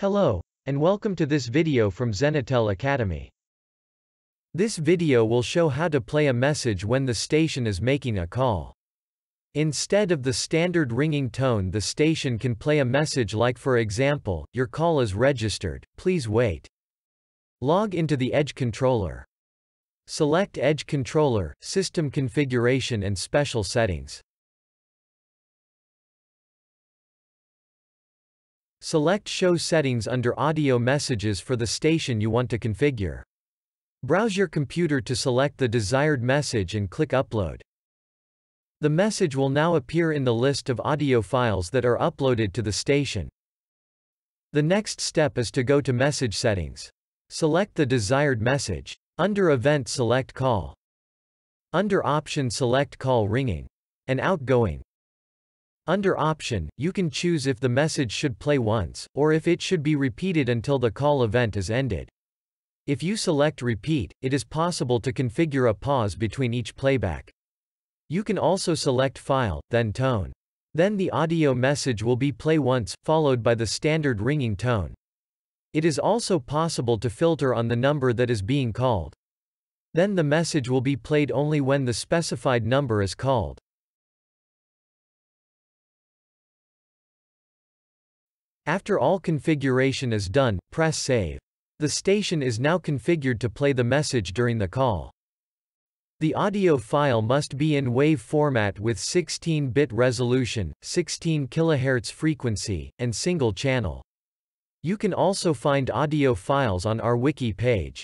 Hello, and welcome to this video from Zenitel Academy. This video will show how to play a message when the station is making a call. Instead of the standard ringing tone the station can play a message like for example, your call is registered, please wait. Log into the Edge controller. Select Edge controller, system configuration and special settings. Select Show Settings under Audio Messages for the station you want to configure. Browse your computer to select the desired message and click Upload. The message will now appear in the list of audio files that are uploaded to the station. The next step is to go to Message Settings. Select the desired message. Under Event select Call. Under Option select Call Ringing. And Outgoing. Under option, you can choose if the message should play once, or if it should be repeated until the call event is ended. If you select repeat, it is possible to configure a pause between each playback. You can also select file, then tone. Then the audio message will be play once, followed by the standard ringing tone. It is also possible to filter on the number that is being called. Then the message will be played only when the specified number is called. After all configuration is done, press save. The station is now configured to play the message during the call. The audio file must be in wave format with 16-bit resolution, 16 kHz frequency, and single channel. You can also find audio files on our wiki page.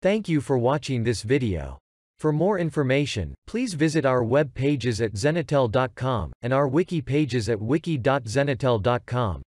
Thank you for watching this video. For more information, please visit our web pages at zenitel.com, and our wiki pages at wiki.zenitel.com.